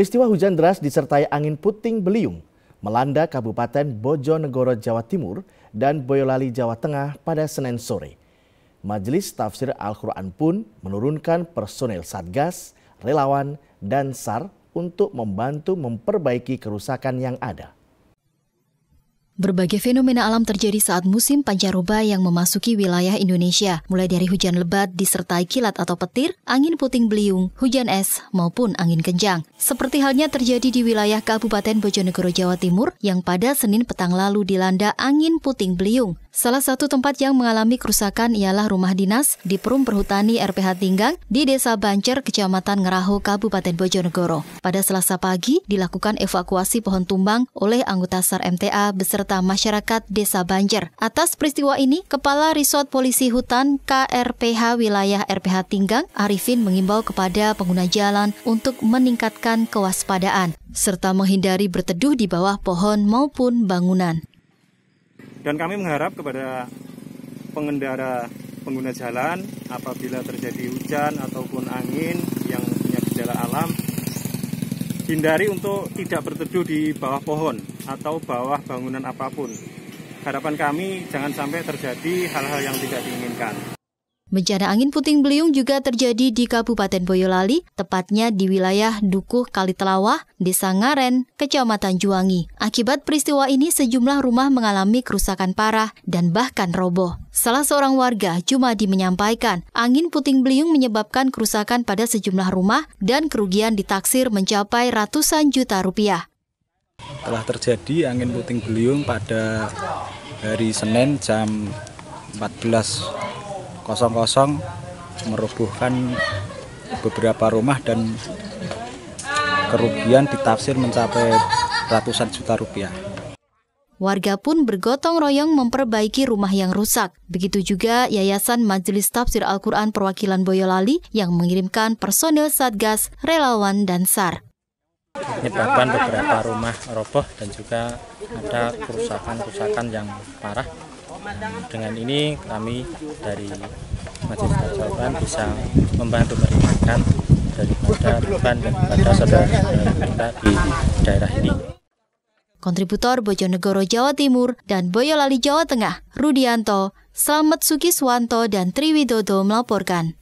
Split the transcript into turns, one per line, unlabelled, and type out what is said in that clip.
Peristiwa hujan deras disertai angin puting beliung melanda Kabupaten Bojonegoro, Jawa Timur dan Boyolali, Jawa Tengah pada Senin sore. Majelis Tafsir Al-Quran pun menurunkan personel Satgas, relawan, dan SAR untuk membantu memperbaiki kerusakan yang ada.
Berbagai fenomena alam terjadi saat musim pancaroba yang memasuki wilayah Indonesia, mulai dari hujan lebat disertai kilat atau petir, angin puting beliung, hujan es, maupun angin kencang. Seperti halnya terjadi di wilayah Kabupaten Bojonegoro, Jawa Timur, yang pada Senin petang lalu dilanda angin puting beliung. Salah satu tempat yang mengalami kerusakan ialah rumah dinas di Perum Perhutani RPH Tinggang di Desa Bancer, Kecamatan Ngeraho, Kabupaten Bojonegoro. Pada selasa pagi, dilakukan evakuasi pohon tumbang oleh anggota SAR MTA beserta serta masyarakat Desa Banjar. Atas peristiwa ini, Kepala Resort Polisi Hutan KRPH Wilayah RPH Tinggang, Arifin mengimbau kepada pengguna jalan untuk meningkatkan kewaspadaan serta menghindari berteduh di bawah pohon maupun bangunan.
Dan kami mengharap kepada pengendara pengguna jalan apabila terjadi hujan ataupun angin yang punya gejala alam hindari untuk tidak berteduh di bawah pohon atau bawah bangunan apapun. Harapan kami jangan sampai terjadi hal-hal yang tidak diinginkan.
Bencana angin puting beliung juga terjadi di Kabupaten Boyolali, tepatnya di wilayah Dukuh Kalitelawah, Desa Ngaren, Kecamatan Juwangi. Akibat peristiwa ini sejumlah rumah mengalami kerusakan parah dan bahkan roboh. Salah seorang warga, Jumadi menyampaikan, angin puting beliung menyebabkan kerusakan pada sejumlah rumah dan kerugian ditaksir mencapai ratusan juta rupiah
telah terjadi angin puting beliung pada hari Senin jam 14.00 merubuhkan beberapa rumah dan kerugian ditafsir mencapai ratusan juta rupiah.
Warga pun bergotong royong memperbaiki rumah yang rusak. Begitu juga Yayasan Majelis Tafsir Al-Quran Perwakilan Boyolali yang mengirimkan personil Satgas, relawan, dan SAR
menyebabkan beberapa rumah roboh dan juga ada kerusakan-kerusakan yang parah. Dengan ini kami dari Majelis Kejauhan bisa membantu meringankan daripada beban dan pada saudara kita di daerah ini.
Kontributor Bojonegoro Jawa Timur dan Boyolali Jawa Tengah, Rudianto, Slamet Sukiswanto dan Triwidodo melaporkan.